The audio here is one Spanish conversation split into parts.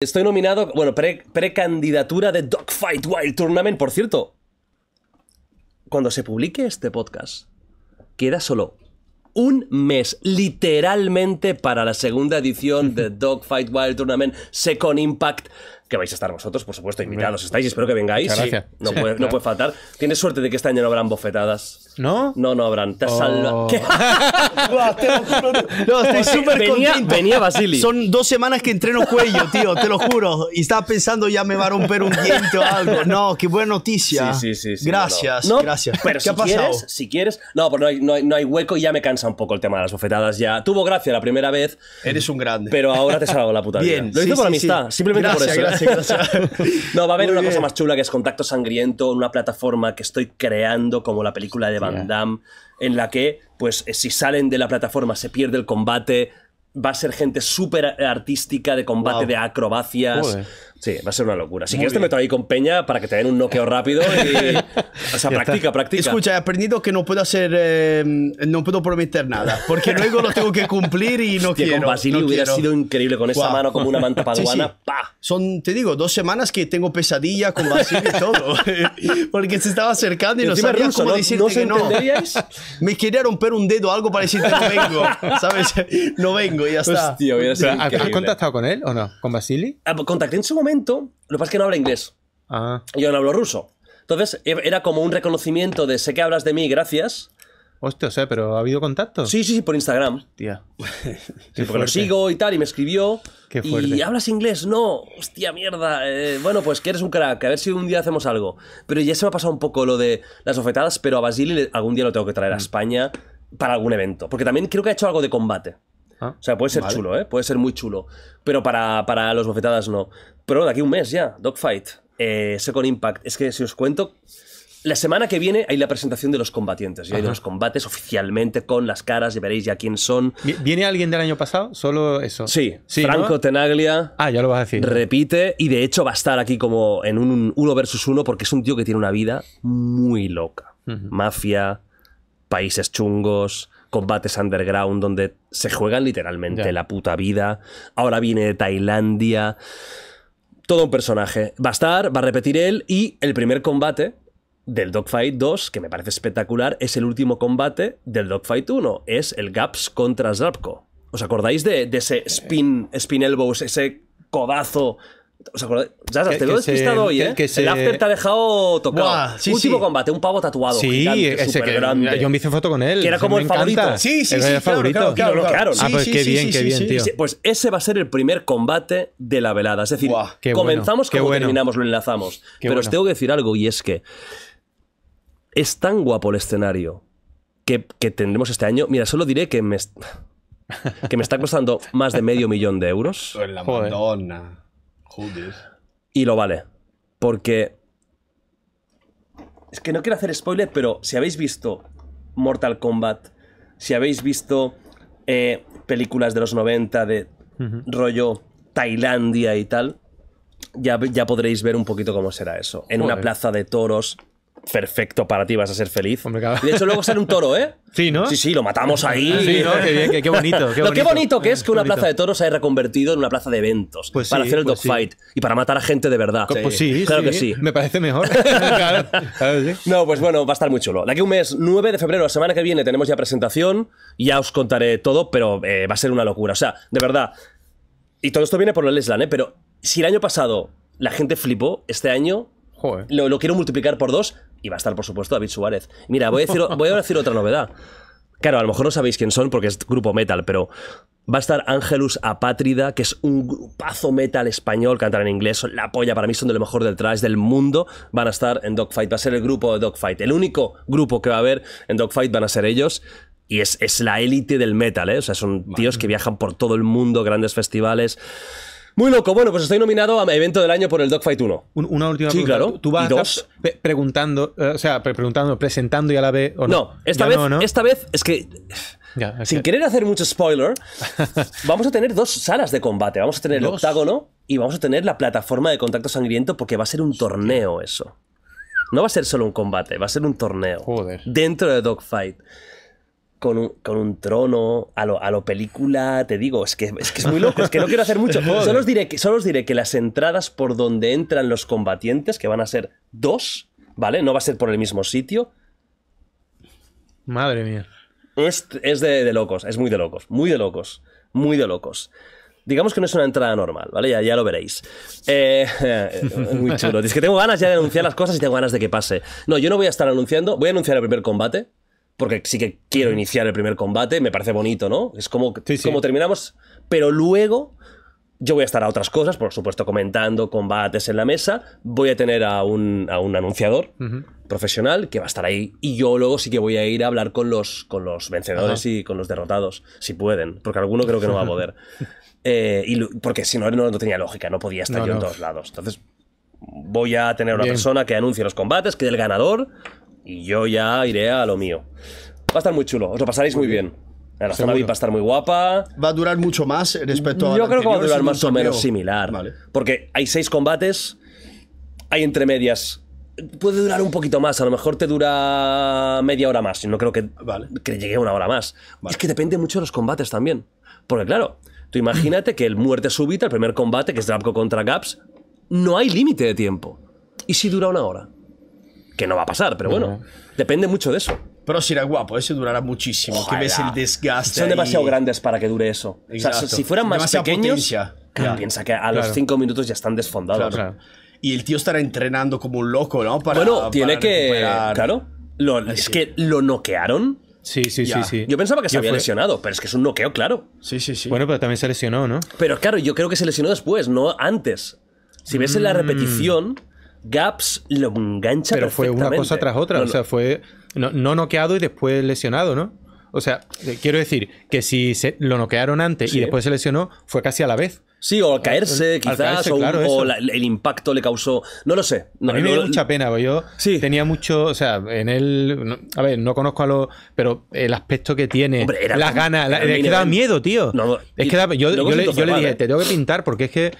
Estoy nominado, bueno, precandidatura de Dogfight Wild Tournament, por cierto. Cuando se publique este podcast, queda solo un mes, literalmente, para la segunda edición de Dogfight Wild Tournament Second Impact que vais a estar vosotros, por supuesto, invitados estáis, pues, espero que vengáis. no, puede, no, puede, faltar. Tienes suerte de que este año no habrán bofetadas. ¿No? No, no habrán. Te has oh. no, estoy súper contento. Venía Basili. Son dos semanas que entreno cuello, tío, te lo juro. Y estaba pensando ya me va a romper un diente o algo. No, qué buena noticia. Sí, sí, sí. gracias, gracias. ¿Qué si ha si quieres... No, pues no hay, hueco y ya me cansa un poco el tema de las bofetadas. Ya tuvo gracia la primera vez. Eres un grande. Pero ahora te salgo la puta Bien, Lo hice por amistad, simplemente por eso. ¿eh? no, va a haber una cosa más chula que es Contacto Sangriento, una plataforma que estoy creando como la película de Van Damme, en la que, pues, si salen de la plataforma se pierde el combate, va a ser gente súper artística, de combate, de acrobacias. Sí, va a ser una locura. Si quieres me te meto ahí con Peña para que te den un noqueo rápido y... O sea, practica, practica. Escucha, he aprendido que no puedo hacer... Eh, no puedo prometer nada, porque luego lo tengo que cumplir y no quiero. con Basilio hubiera sido increíble con esa mano como una manta paduana. Son, te digo, dos semanas que tengo pesadilla con Basilio y todo. porque se estaba acercando y, no sabía cómo no, decirte Me quería romper un dedo algo para decirte no vengo, ¿sabes? No vengo. ¿Has contactado con él o no? ¿Con Basili? Ah, pues contacté en su momento, lo que pasa es que no habla inglés. Ah. Yo no hablo ruso. Entonces, e-, era como un reconocimiento de sé que hablas de mí, gracias. Hostia, o sea, pero ¿ha habido contacto? Sí, sí, sí, por Instagram. Hostia. porque lo sigo y tal, y me escribió. Qué Y hablas inglés, no. Hostia, mierda. Eh, bueno, pues que eres un crack, a ver si un día hacemos algo. Pero ya se me ha pasado un poco lo de las ofetadas, pero a Basili algún día lo tengo que traer a mm. España para algún evento. Porque también creo que ha hecho algo de combate. Ah, o sea, puede ser chulo, ¿eh? Puede ser muy chulo. Pero para, para los bofetadas no. Pero de aquí a un mes ya, Dogfight, eh, Second Impact. Es que si os cuento, la semana que viene hay la presentación de los combatientes. Y hay los combates oficialmente con las caras y veréis ya quién son. ¿Viene alguien del año pasado? Solo eso. Sí, sí Franco Tenaglia. Ah, ya lo vas a decir. Repite y de hecho va a estar aquí como en un uno versus uno porque es un tío que tiene una vida muy loca. Mafia, países chungos, combates underground donde se juegan literalmente la puta vida. Ahora viene de Tailandia. Todo un personaje. Va a estar, va a repetir él y el primer combate del Dogfight 2, que me parece espectacular, es el último combate del Dogfight 1. Es el Gaps contra zapco ¿Os acordáis de, de ese spin, spin elbows, ese codazo ¿Os acordáis? te lo he despistado hoy, ¿eh? El after te ha dejado tocado. sí, Último combate, un pavo tatuado. Sí, ese yo me hice foto con él. Que era como el favorito. Sí, sí, sí. El favorito. Claro, claro, pues qué bien, qué bien, Pues ese va a ser el primer combate de la velada. Es decir, comenzamos como terminamos, lo enlazamos. Pero os tengo que decir algo y es que es tan guapo el escenario que, que tendremos este año. Mira, solo diré que me, que me está costando más de medio millón de euros. En la Madonna. Y lo vale. Porque. Es que no quiero hacer spoiler, pero si habéis visto Mortal Kombat, si habéis visto eh, películas de los 90 de rollo Tailandia y tal, ya, ya, podréis ver un poquito cómo será eso. En una plaza de toros, perfecto para ti, vas a ser feliz. de hecho, luego ser un toro, ¿eh? Sí, ¿no? Sí, sí, lo matamos ah, ahí. Sí, ¿no? Qué, bonito. Lo que bonito que es que una plaza de toros se haya reconvertido en una plaza de eventos pues para hacer el pues dogfight y para matar a gente de verdad. pues sí, claro que sí. Me parece mejor. no, pues bueno, va a estar muy chulo. De aquí un mes, 9 de febrero, la semana que viene, tenemos ya presentación. Ya os contaré todo, pero eh, va a ser una locura. O sea, de verdad. Y todo esto viene por el Island, ¿eh? Pero si el año pasado la gente flipó, este año lo, quiero multiplicar por dos y va a estar, por supuesto, David Suárez. Mira, voy a decir, voy a decir otra novedad. Claro, a lo mejor no sabéis quién son porque es grupo metal, pero va a estar Angelus Apátrida, que es un grupazo metal español, cantar en inglés, la polla, para mí son de lo mejor del trash del mundo, van a estar en Dogfight, va a ser el grupo de Dogfight, el único grupo que va a haber en Dogfight van a ser ellos. Y es, es la élite del metal, ¿eh? O sea, son tíos que viajan por todo el mundo, grandes festivales. Muy loco. Bueno, pues estoy nominado a evento del año por el Dogfight 1. una última Sí, claro. Tú vas preguntando, eh, o sea, preguntando, presentando y a la vez. ¿o No, esta vez, esta vez es que sin querer hacer mucho spoiler, vamos a tener dos salas de combate. Vamos a tener el octágono y vamos a tener la plataforma de contacto sangriento porque va a ser un torneo eso. No va a ser solo un combate, va a ser un torneo. Dentro de Dogfight con un, trono, a lo, película, te digo, es que, es muy loco, es que no quiero hacer mucho. Solo os, diré que, solo os diré que las entradas por donde entran los combatientes, que van a ser dos, ¿vale? No va a ser por el mismo sitio. Madre mía. Es, de, locos, es muy de locos, muy de locos, muy de locos. Digamos que no es una entrada normal, ¿vale? Ya, lo veréis. Eh, muy chulo. Es que tengo ganas ya de anunciar las cosas y tengo ganas de que pase. No, yo no voy a estar anunciando, voy a anunciar el primer combate, porque sí que quiero iniciar el primer combate, me parece bonito, ¿no? Es como, como terminamos, pero luego yo voy a estar a otras cosas, por supuesto, comentando combates en la mesa, voy a tener a un, a un anunciador profesional que va a estar ahí y yo luego sí que voy a ir a hablar con los, con los vencedores y con los derrotados, si pueden, porque alguno creo que no va a poder. Eh, y, porque si no, no, tenía lógica, no podía estar yo en todos lados. Entonces, voy a tener una persona que anuncie los combates, que el ganador y yo ya iré a lo mío. Va a estar muy chulo, os lo pasaréis muy bien. La zona va a estar muy guapa. Va a durar mucho más respecto a. Yo creo que va a durar más o menos similar. Vale. Porque hay seis combates, hay entre medias. Puede durar un poquito más, a lo mejor te dura media hora más. No creo que, que llegue a una hora más. Es que depende mucho de los combates también. Porque, claro, tú imagínate que el muerte súbita, el primer combate, que es Drapko contra Gaps, no hay límite de tiempo. ¿Y si dura una hora? Que no va a pasar, pero bueno, depende mucho de eso. Pero si será guapo, ese durará muchísimo. Que ves el desgaste. Son demasiado grandes para que dure eso. O sea, si fueran más pequeños. Claro, Piensa que a los cinco minutos ya están desfondados. Y el tío estará entrenando como un loco, ¿no? Para, bueno, tiene que. Claro. es que lo noquearon. Sí, sí, sí, sí. Yo pensaba que se había lesionado, pero es que es un noqueo, claro. Sí, sí, sí. Bueno, pero también se lesionó, ¿no? Pero claro, yo creo que se lesionó después, no antes. Si ves en la mm. repetición, gaps, lo engancha Pero fue una cosa tras otra, o sea, fue no, noqueado y después lesionado, ¿no? O sea, eh, quiero decir que si se lo noquearon antes y después se lesionó, fue casi a la vez. Sí, o al caerse, quizás, o, el impacto le causó. No lo sé. No, a mí me dio mucha pena, porque yo tenía mucho. O sea, en él. a ver, no conozco a los. Pero el aspecto que tiene, las ganas. es da miedo, tío. es que yo le, dije, te tengo que pintar porque es que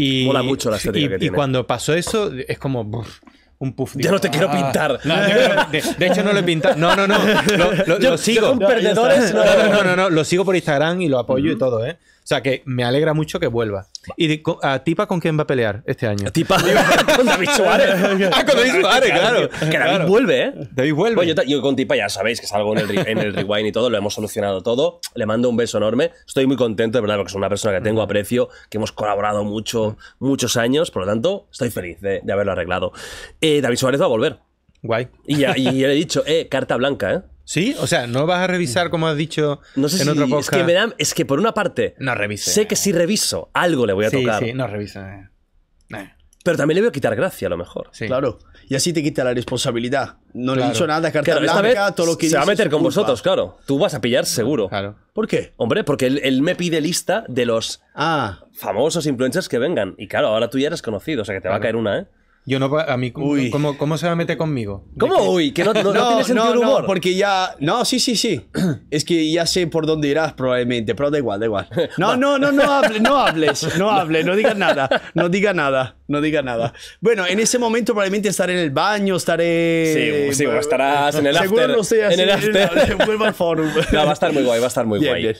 y, Mola mucho la y, cuando pasó eso, es como. un puff. Yo ya no te quiero ah". pintar. de, hecho, no lo he pintado. No, no, no. Lo, sigo. Yo perdedores. No, no, no, no, Lo sigo por Instagram y lo apoyo y todo, ¿eh? O sea que me alegra mucho que vuelva. ¿Y a Tipa con quién va a pelear este año? Tipa con David Suárez. ah, con David Suárez, claro. Que David vuelve, ¿eh? David vuelve. yo, con Tipa ya sabéis que salgo en el, en el rewind y todo, lo hemos solucionado todo. Le mando un beso enorme. Estoy muy contento, de verdad, porque es una persona que tengo aprecio, que hemos colaborado mucho, muchos años, por lo tanto, estoy feliz de, haberlo arreglado. Eh, David Suárez va a volver. Guay. Y y ya le he dicho, eh, carta blanca, ¿eh? ¿Sí? O sea, no vas a revisar como has dicho en otro podcast. Es que, es que por una parte. No reviso. Sé que si reviso, algo le voy a tocar. Sí, sí, no revisa. Eh. Eh. Pero también le voy a quitar gracia a lo mejor. Claro. Y así te quita la responsabilidad. No le he dicho nada, carta blanca, todo lo que Se va a meter con vosotros, claro. Tú vas a pillar seguro. Claro. ¿Por qué? Hombre, porque él, me pide lista de los ah. famosos influencers que vengan. Y claro, ahora tú ya eres conocido, o sea que te va a caer una, ¿eh? Yo no, a mí, ¿cómo, ¿cómo, se va a meter conmigo? ¿Cómo uy? Que no, no, no tiene sentido no, el humor. No, porque ya, no, sí, sí, sí. Es que ya sé por dónde irás probablemente, pero da igual, da igual. No, no, no, no hables, no hables, no hables, no digas nada, no digas nada, no digas nada. Bueno, en ese momento probablemente estaré en el baño, estaré... Sí, sí, estarás en el Seguro after. en el after. Vuelvo al forum. va a estar muy guay, va a estar muy guay.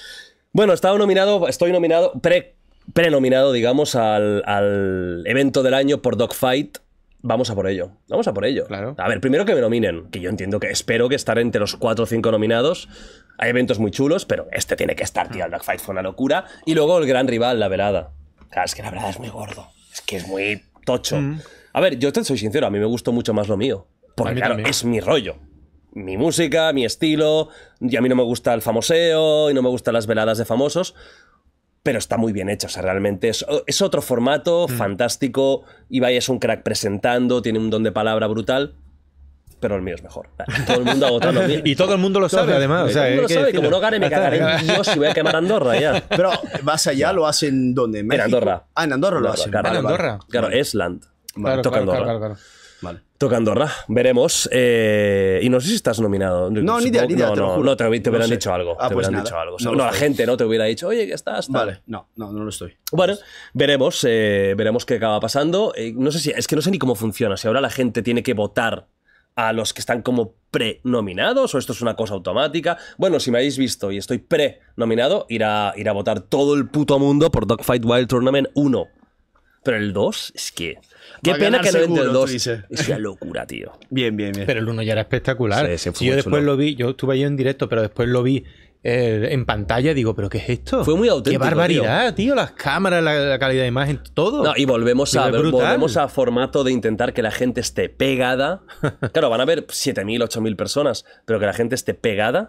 Bueno, estaba nominado, estoy nominado, pre, prenominado, digamos, al, al evento del año por Dogfight vamos a por ello. Vamos a por ello. Claro. A ver, primero que me nominen, que yo entiendo que espero que estar entre los 4 o 5 nominados. Hay eventos muy chulos, pero este tiene que estar, tío. El Black Fight fue una locura. Y luego el gran rival, la velada. Claro, es que la velada es muy gordo. Es que es muy tocho. Mm. A ver, yo te soy sincero, a mí me gustó mucho más lo mío. Porque, claro, es mi rollo. Mi música, mi estilo. Y a mí no me gusta el famoseo y no me gustan las veladas de famosos pero está muy bien hecho. O sea, realmente es, es otro formato mm. fantástico. Ibai es un crack presentando, tiene un don de palabra brutal. Pero el mío es mejor. Todo el mundo ha Y todo el mundo lo sabe, además. todo el mundo lo sabe. Como no gane, me cagaré yo si voy a quemar Andorra ya. Pero vas allá, ¿lo hacen donde? ¿En, en Andorra. Ah, en Andorra lo hacen. Claro, ah, en Andorra. Claro, Esland. Vale, claro, claro, Claro, Vale. Tocando Ra, veremos. Eh, y no sé si estás nominado. No, ni idea, no, te No, te, hubieran dicho algo. Ah, te pues dicho algo. No, la gente no te hubiera dicho, oye, que estás. Vale, no, no, no lo estoy. Bueno, veremos, eh, veremos qué acaba pasando. Eh, no sé si, es que no sé ni cómo funciona. Si ahora la gente tiene que votar a los que están como prenominados o esto es una cosa automática. Bueno, si me habéis visto y estoy prenominado, nominado irá a votar todo el puto mundo por Dogfight Wild Tournament 1. Pero el 2 es que. Qué pena que no entre el 2. Es una locura, tío. Bien, bien, bien. Pero el 1 ya era espectacular. yo después lo vi, yo estuve ahí en directo, pero después lo vi eh, en pantalla. Digo, ¿pero qué es esto? Fue muy auténtico. Qué barbaridad, tío. las cámaras, la, calidad de imagen, todo. No, y volvemos a, volvemos a formato de intentar que la gente esté pegada. Claro, van a ver 7.000, 8.000 personas, pero que la gente esté pegada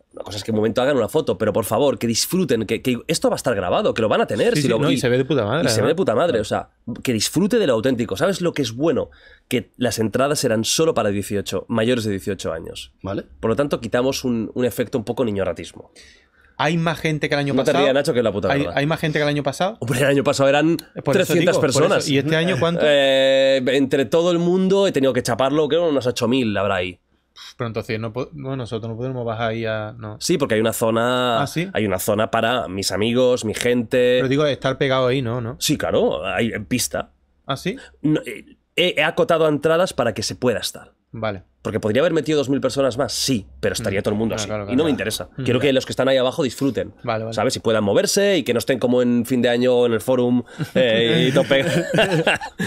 la cosa es que en un momento hagan una foto, pero por favor, que disfruten, que, esto va a estar grabado, que lo van a tener. y, se ve de puta madre. Y se ve de puta madre, o sea, que disfrute de lo auténtico. ¿Sabes lo que es bueno? Que las entradas eran solo para 18, mayores de 18 años. Vale. Por lo tanto, quitamos un, efecto un poco niñoratismo. Hay más gente que el año pasado. hay, más gente que el año pasado. el año pasado eran 300 personas. ¿Y este año cuánto? Eh, entre todo el mundo he tenido que chaparlo, creo, unos 8.000 habrá ahí. Pero entonces no bueno, nosotros no podemos bajar ahí a. No. Sí, porque hay una zona. Ah, hay una zona para mis amigos, mi gente. Pero digo, estar pegado ahí, ¿no? ¿No? Sí, claro, hay pista. ¿Ah, sí? Eh, he, acotado entradas para que se pueda estar. Vale. Porque podría haber metido 2.000 personas más, sí, pero mm. estaría todo el mundo así. y no me interesa. Mm, Quiero que los que están ahí abajo disfruten. Vale, vale. ¿Sabes? Y puedan moverse y que no estén como en fin de año en el forum eh, y